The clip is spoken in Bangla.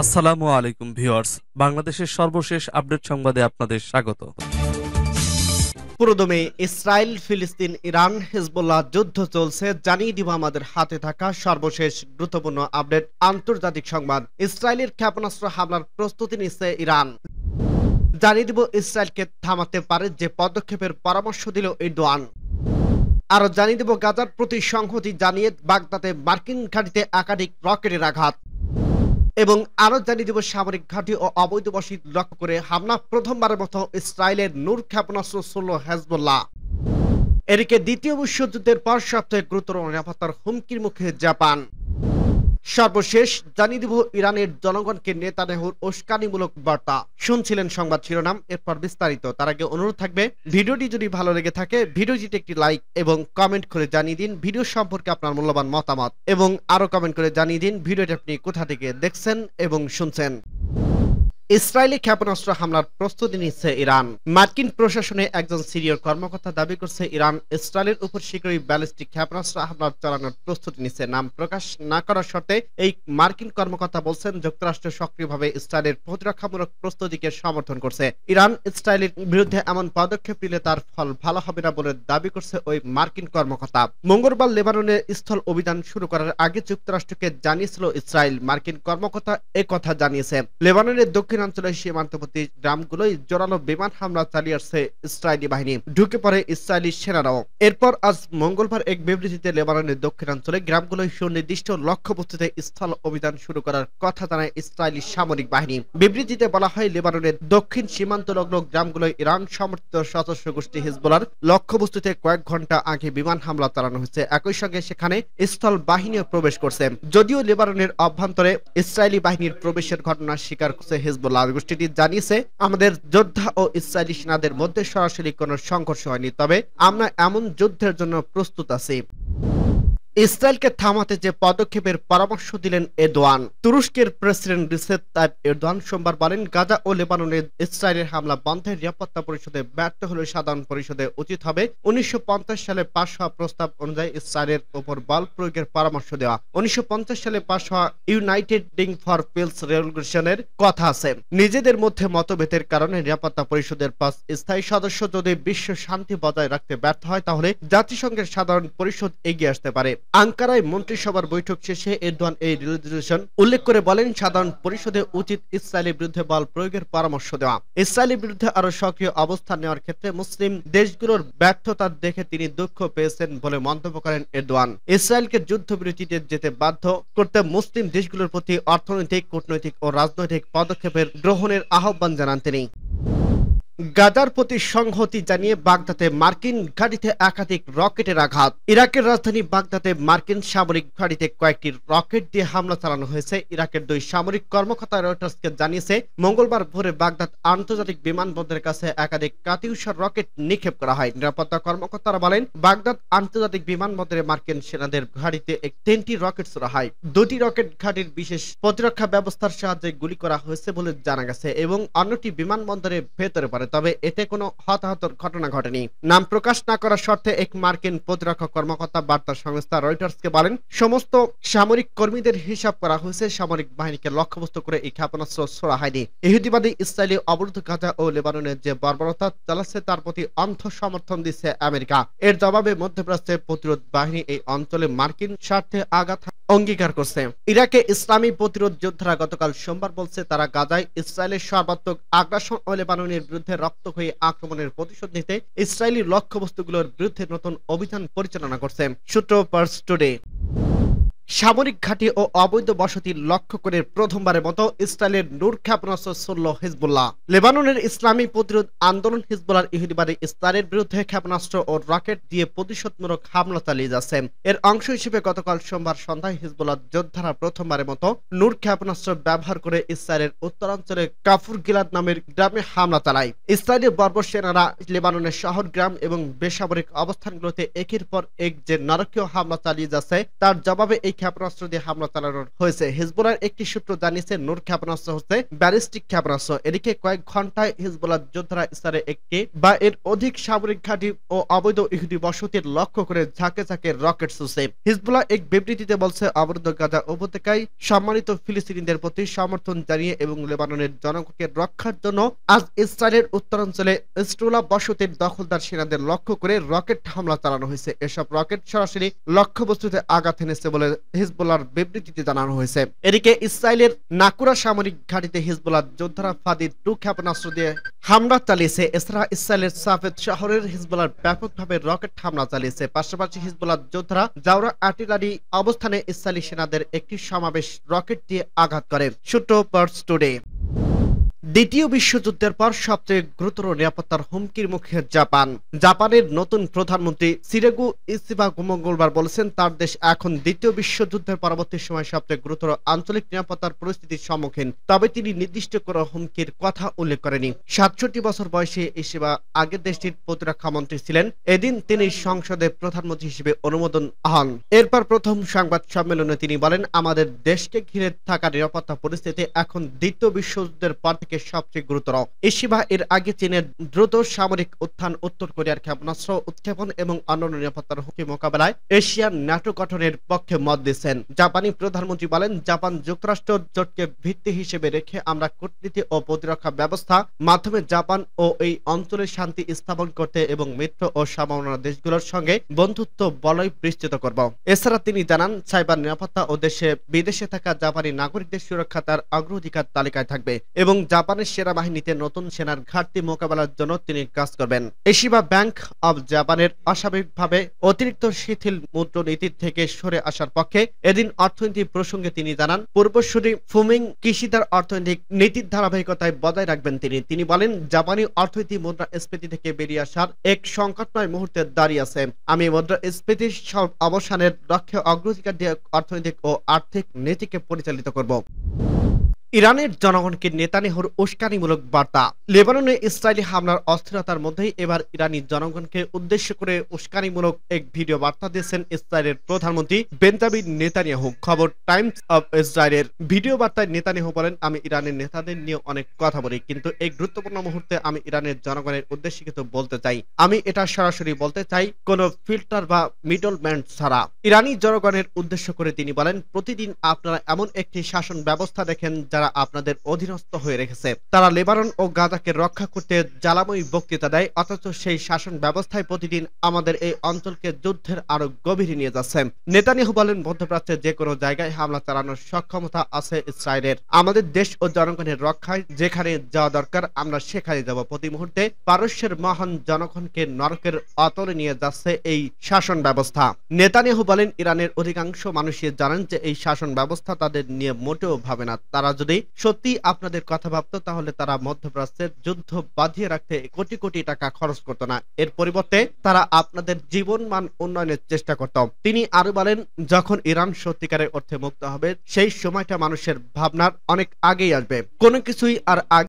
আসসালামু আলাইকুম ভিউয়ার্স বাংলাদেশের সর্বশেষ আপডেট সংবাদে আপনাদের স্বাগত পুরোদমে ইসরায়েল ফিলিস্তিন ইরান হিজবুল্লাহ যুদ্ধ চলছে জানিয়ে দিব আমাদের হাতে থাকা সর্বশেষ গুরুত্বপূর্ণ আপডেট আন্তর্জাতিক সংবাদ ইসরায়েলের ক্ষেপণাস্ত্র হামলার প্রস্তুতি নিচ্ছে ইরান জানিয়ে দিব ইসরায়েলকে থামাতে পারে যে পদক্ষেপের পরামর্শ দিল ইরদোয়ান আরো জানিয়ে দিব গাজার প্রতি সংহতি জানিয়ে বাগদাতে মার্কিন ঘাঁটিতে একাধিক রকেটের আঘাত এবং আরো জানিয়ে দিব সামরিক ঘাঁটি ও অবৈধ বসিত লক্ষ্য করে হামলা প্রথমবারের মতো ইসরায়েলের নূর ক্ষেপণাস্ত্র ষোলো হেজবুল্লাহ এদিকে দ্বিতীয় বিশ্বযুদ্ধের পর সপ্তাহে গুরুতর নিরাপত্তার হুমকির মুখে জাপান সর্বশেষ জানিয়ে দিব ইরানের জনগণকে নেতা নেহুর উস্কানিমূলক বার্তা শুনছিলেন সংবাদ শিরোনাম এরপর বিস্তারিত তার আগে অনুরোধ থাকবে ভিডিওটি যদি ভালো লেগে থাকে ভিডিওটিতে একটি লাইক এবং কমেন্ট করে জানিয়ে দিন ভিডিও সম্পর্কে আপনার মূল্যবান মতামত এবং আরো কমেন্ট করে জানিয়ে দিন ভিডিওটি আপনি কোথা থেকে দেখছেন এবং শুনছেন ইসরায়েলি ক্ষেপণাস্ত্র হামলার প্রস্তুতি নিচ্ছে ইরান মার্কিন প্রশাসনে একজন সিরিয়র কর্মকর্তা দাবি করছে ইরান ইসরায়েলের উপর শীঘ্রই ব্যালিস্টিক ক্ষেপণাস্ত্র হামলার চালানোর প্রস্তুতি নিচ্ছে নাম প্রকাশ না করার শর্তে এই মার্কিন কর্মকর্তা বলছেন যুক্তরাষ্ট্র সক্রিয়ভাবে ইসরায়েলের প্রতিরক্ষামূলক প্রস্তুতিকে সমর্থন করছে ইরান ইসরায়েলের বিরুদ্ধে এমন পদক্ষেপ নিলে তার ফল ভালো হবে না বলে দাবি করছে ওই মার্কিন কর্মকর্তা মঙ্গলবার লেবাননের স্থল অভিযান শুরু করার আগে যুক্তরাষ্ট্রকে জানিয়েছিল ইসরায়েল মার্কিন কর্মকর্তা কথা জানিয়েছে লেবাননের দক্ষিণ দক্ষিণাঞ্চলের সীমান্তবর্তী গ্রামগুলোয় জোরালো বিমান হামলা চালিয়ে আসছে ইসরায়েলি বাহিনী ঢুকে পড়ে ইসরায়েলি সেনারাও এরপর আজ মঙ্গলবার এক বিবৃতিতে লেবাননের দক্ষিণাঞ্চলে গ্রামগুলোয় সুনির্দিষ্ট লক্ষ্যবস্তুতে স্থল অভিযান শুরু করার কথা জানায় ইসরায়েলি সামরিক বাহিনী বিবৃতিতে বলা হয় লেবাননের দক্ষিণ সীমান্ত লগ্ন গ্রামগুলো ইরান সমর্থিত সশস্ত্র গোষ্ঠী হিজবুলার লক্ষ্যবস্তুতে কয়েক ঘন্টা আগে বিমান হামলা চালানো হয়েছে একই সঙ্গে সেখানে স্থল বাহিনীও প্রবেশ করছে যদিও লেবাননের অভ্যন্তরে ইসরায়েলি বাহিনীর প্রবেশের ঘটনা স্বীকার করছে হিজবুল লাল গোষ্ঠীটি জানিয়েছে আমাদের যোদ্ধা ও ইসরায়েলি সেনাদের মধ্যে সরাসরি কোনো সংঘর্ষ হয়নি তবে আমরা এমন যুদ্ধের জন্য প্রস্তুত আছি ইসরায়েলকে থামাতে যে পদক্ষেপের পরামর্শ দিলেন এদোয়ান তুরস্কের প্রেসিডেন্ট রিসেপ তাইপ এরদোয়ান সোমবার বলেন গাজা ও লেবাননে ইসরায়েলের হামলা বন্ধের নিরাপত্তা পরিষদে ব্যর্থ হলে সাধারণ পরিষদে উচিত হবে উনিশশো সালে পাশ হওয়া প্রস্তাব অনুযায়ী ইসরায়েলের ওপর বল প্রয়োগের পরামর্শ দেওয়া উনিশশো সালে পাশ হওয়া ইউনাইটেড ডিং ফর পিলস রেভলিউশনের কথা আছে নিজেদের মধ্যে মতভেদের কারণে নিরাপত্তা পরিষদের পাঁচ স্থায়ী সদস্য যদি বিশ্ব শান্তি বজায় রাখতে ব্যর্থ হয় তাহলে জাতিসংঘের সাধারণ পরিষদ এগিয়ে আসতে পারে আঙ্কারায় মন্ত্রিসভার বৈঠক শেষে এরদান এই রেজলিউশন উল্লেখ করে বলেন সাধারণ পরিষদে উচিত ইসরায়েলের বিরুদ্ধে বল প্রয়োগের পরামর্শ দেওয়া ইসরায়েলের বিরুদ্ধে আরো সক্রিয় অবস্থান নেওয়ার ক্ষেত্রে মুসলিম দেশগুলোর ব্যর্থতা দেখে তিনি দুঃখ পেয়েছেন বলে মন্তব্য করেন এরদান ইসরায়েলকে যুদ্ধবিরতিতে যেতে বাধ্য করতে মুসলিম দেশগুলোর প্রতি অর্থনৈতিক কূটনৈতিক ও রাজনৈতিক পদক্ষেপের গ্রহণের আহ্বান জানান তিনি গাজার প্রতি সংহতি জানিয়ে বাগদাদে মার্কিন গাড়িতে একাধিক রকেটের আঘাত ইরাকের রাজধানী বাগদাদে মার্কিন সামরিক গাড়িতে কয়েকটি রকেট দিয়ে হামলা চালানো হয়েছে ইরাকের দুই সামরিক কর্মকর্তা রয়টার্সকে জানিয়েছে মঙ্গলবার ভোরে বাগদাদ আন্তর্জাতিক বিমানবন্দরের কাছে একাধিক কাতিউসার রকেট নিক্ষেপ করা হয় নিরাপত্তা কর্মকর্তারা বলেন বাগদাদ আন্তর্জাতিক বিমানবন্দরে মার্কিন সেনাদের ঘাঁটিতে তিনটি রকেট ছোড়া হয় দুটি রকেট ঘাঁটির বিশেষ প্রতিরক্ষা ব্যবস্থার সাহায্যে গুলি করা হয়েছে বলে জানা গেছে এবং অন্যটি বিমানবন্দরের ভেতরে পড়ে তবে এতে কোনো হতাহতর ঘটনা ঘটেনি নাম প্রকাশ না করার শর্তে এক মার্কিন প্রতিরক্ষা কর্মকর্তা বার্তা সংস্থা রয়টার্সকে বলেন সমস্ত সামরিক কর্মীদের হিসাব করা হয়েছে সামরিক বাহিনীকে লক্ষ্যবস্তু করে এই ক্ষেপণাস্ত্র ছোড়া হয়নি ইহুদিবাদী ইসরায়েলি অবরুদ্ধ গাজা ও লেবাননের যে বর্বরতা চালাচ্ছে তার প্রতি অন্ধ সমর্থন দিচ্ছে আমেরিকা এর জবাবে মধ্যপ্রাচ্যের প্রতিরোধ বাহিনী এই অঞ্চলে মার্কিন স্বার্থে আঘাত অঙ্গীকার করছে ইরাকে ইসলামী প্রতিরোধ যোদ্ধারা গতকাল সোমবার বলছে তারা গাজায় ইসরায়েলের সর্বাত্মক আগ্রাসন ও লেবাননের বিরুদ্ধে রক্ত হয়ে আক্রমণের প্রতিশোধ নিতে ইসরায়েলি লক্ষ্যবস্তুগুলোর বিরুদ্ধে নতুন অভিযান পরিচালনা করছে সূত্র পার্স টুডে সামরিক ঘাঁটি ও অবৈধ বসতি লক্ষ্য করে প্রথমবারের মতো ইসরায়েলের নূর ক্ষেপণাস্ত্র ছড়ল হিজবুল্লাহ লেবাননের ইসলামী প্রতিরোধ আন্দোলন হিজবুল্লার ইহুদিবাদী ইসরায়েলের বিরুদ্ধে ক্ষেপণাস্ত্র ও রকেট দিয়ে প্রতিশোধমূলক হামলা চালিয়ে যাচ্ছে এর অংশ হিসেবে গতকাল সোমবার সন্ধ্যায় হিজবুল্লাহ যোদ্ধারা প্রথমবারের মতো নূর ক্ষেপণাস্ত্র ব্যবহার করে ইসরায়েলের উত্তরাঞ্চলে কাফুর গিলাদ নামের গ্রামে হামলা চালায় ইসরায়েলের বর্ব সেনারা লেবাননের শহর গ্রাম এবং বেসামরিক অবস্থানগুলোতে একের পর এক যে নারকীয় হামলা চালিয়ে যাচ্ছে তার জবাবে এই ক্ষেপণাস্ত্র দিয়ে হামলা চালানো হয়েছে হিজবুলার একটি সূত্র জানিয়েছে নূর ক্ষেপণাস্ত্র হচ্ছে ব্যালিস্টিক ক্ষেপণাস্ত্র এদিকে কয়েক ঘন্টায় হিজবুলার যোদ্ধারা ইসরায়েলে একটি বা এর অধিক সামরিক ঘাঁটি ও অবৈধ ইহুদি বসতির লক্ষ্য করে ঝাঁকে ঝাঁকে রকেট ছুঁছে হিজবুলা এক বিবৃতিতে বলছে অবরুদ্ধ গাজা উপত্যকায় সম্মানিত ফিলিস্তিনিদের প্রতি সমর্থন জানিয়ে এবং লেবাননের জনগণকে রক্ষার জন্য আজ ইসরায়েলের উত্তরাঞ্চলে ইস্টুলা বসতির দখলদার সেনাদের লক্ষ্য করে রকেট হামলা চালানো হয়েছে এসব রকেট সরাসরি লক্ষ্যবস্তুতে আঘাত এনেছে বলে হিজবুল্লার বিবৃতিতে জানানো হয়েছে এদিকে ইসরায়েলের নাকুরা সামরিক ঘাটিতে হিজবুল্লার যোদ্ধারা ফাদির টু ক্ষেপণাস্ত্র দিয়ে হামলা চালিয়েছে এছাড়া ইসরায়েলের সাফেদ শহরের হিজবুল্লার ব্যাপকভাবে রকেট হামলা চালিয়েছে পাশাপাশি হিজবুল্লার যোদ্ধারা জাউরা আর্টিলারি অবস্থানে ইসরায়েলি সেনাদের একটি সমাবেশ রকেট দিয়ে আঘাত করে সুটো পার্স টুডে দ্বিতীয় বিশ্বযুদ্ধের পর সবচেয়ে গুরুতর নিরাপত্তার হুমকির মুখে জাপান জাপানের নতুন প্রধানমন্ত্রী সিরেগু ইসিবাগু মঙ্গলবার বলেছেন তার দেশ এখন দ্বিতীয় বিশ্বযুদ্ধের পরবর্তী সময় সবচেয়ে গুরুতর আঞ্চলিক নিরাপত্তার পরিস্থিতির সম্মুখীন তবে তিনি নির্দিষ্ট করা হুমকির কথা উল্লেখ করেনি সাতষট্টি বছর বয়সে ইসিবা আগের দেশটির প্রতিরক্ষা মন্ত্রী ছিলেন এদিন তিনি সংসদে প্রধানমন্ত্রী হিসেবে অনুমোদন হন এরপর প্রথম সংবাদ সম্মেলনে তিনি বলেন আমাদের দেশকে ঘিরে থাকা নিরাপত্তা পরিস্থিতি এখন দ্বিতীয় বিশ্বযুদ্ধের পর থেকে থেকে সবচেয়ে গুরুতর এশিবা এর আগে চীনের দ্রুত সামরিক উত্থান উত্তর কোরিয়ার ক্ষেপণাস্ত্র উৎক্ষেপণ এবং অন্যান্য নিরাপত্তার হুমকি মোকাবেলায় এশিয়ান ন্যাটো গঠনের পক্ষে মত দিচ্ছেন জাপানি প্রধানমন্ত্রী বলেন জাপান যুক্তরাষ্ট্র জোটকে ভিত্তি হিসেবে রেখে আমরা কূটনীতি ও প্রতিরক্ষা ব্যবস্থা মাধ্যমে জাপান ও এই অঞ্চলে শান্তি স্থাপন করতে এবং মিত্র ও সম্ভাবনা দেশগুলোর সঙ্গে বন্ধুত্ব বলয় বিস্তৃত করব এছাড়া তিনি জানান সাইবার নিরাপত্তা ও দেশে বিদেশে থাকা জাপানি নাগরিকদের সুরক্ষা তার অগ্রাধিকার তালিকায় থাকবে এবং জাপানের সেনা বাহিনীতে নতুন সেনার ঘাটতি মোকাবেলার জন্য তিনি কাজ করবেন এশিবা ব্যাংক অব জাপানের অস্বাভাবিকভাবে অতিরিক্ত শিথিল মুদ্রনীতির থেকে সরে আসার পক্ষে এদিন অর্থনীতি প্রসঙ্গে তিনি জানান পূর্বসূরি ফুমিং কৃষিদার অর্থনৈতিক নীতির ধারাবাহিকতায় বজায় রাখবেন তিনি তিনি বলেন জাপানি অর্থনীতি মুদ্রাস্ফীতি থেকে বেরিয়ে আসার এক সংকটময় মুহূর্তে দাঁড়িয়ে আছে আমি মুদ্রাস্ফীতির অবসানের লক্ষ্যে অগ্রাধিকার দিয়ে অর্থনৈতিক ও আর্থিক নীতিকে পরিচালিত করব ইরানের জনগণকে নেতানেহর উস্কানিমূলক বার্তা লেবাননে ইসরায়েলি হামলার অস্থিরতার মধ্যেই এবার ইরানি জনগণকে উদ্দেশ্য করে উস্কানিমূলক এক ভিডিও বার্তা দিয়েছেন ইসরায়েলের প্রধানমন্ত্রী বেনজামিন নেতানিয়াহু খবর টাইমস অব ইসরায়েলের ভিডিও বার্তায় নেতানিয়াহু বলেন আমি ইরানের নেতাদের নিয়ে অনেক কথা বলি কিন্তু এই গুরুত্বপূর্ণ মুহূর্তে আমি ইরানের জনগণের উদ্দেশ্যে কিন্তু বলতে চাই আমি এটা সরাসরি বলতে চাই কোনো ফিল্টার বা মিডলম্যান ছাড়া ইরানি জনগণের উদ্দেশ্য করে তিনি বলেন প্রতিদিন আপনারা এমন একটি শাসন ব্যবস্থা দেখেন যারা যারা আপনাদের অধীনস্থ হয়ে রেখেছে তারা লেবারন ও গাঁদাকে রক্ষা করতে জ্বালাময়ী বক্তৃতা দেয় অথচ সেই শাসন ব্যবস্থায় প্রতিদিন আমাদের এই অঞ্চলকে যুদ্ধের আরো গভীরে নিয়ে যাচ্ছে নেতানিয়াহু বলেন মধ্যপ্রাচ্যের যে কোনো জায়গায় হামলা চালানোর সক্ষমতা আছে ইসরায়েলের আমাদের দেশ ও জনগণের রক্ষায় যেখানে যাওয়া দরকার আমরা সেখানে যাব প্রতি মুহূর্তে পারস্যের মহান জনগণকে নরকের অতলে নিয়ে যাচ্ছে এই শাসন ব্যবস্থা নেতানিয়াহু বলেন ইরানের অধিকাংশ মানুষই জানেন যে এই শাসন ব্যবস্থা তাদের নিয়ে মোটেও ভাবে না তারা যদি যদি সত্যি আপনাদের কথা ভাবতো তাহলে তারা মধ্যপ্রাচ্যের যুদ্ধ বাঁধিয়ে রাখতে কোটি কোটি টাকা খরচ করতো না এর পরিবর্তে তারা আপনাদের জীবন মান উন্নয়নের চেষ্টা করত তিনি আরো বলেন যখন ইরান সত্যিকারের অর্থে মুক্ত হবে সেই সময়টা মানুষের ভাবনার অনেক আগেই আসবে কোনো কিছুই আর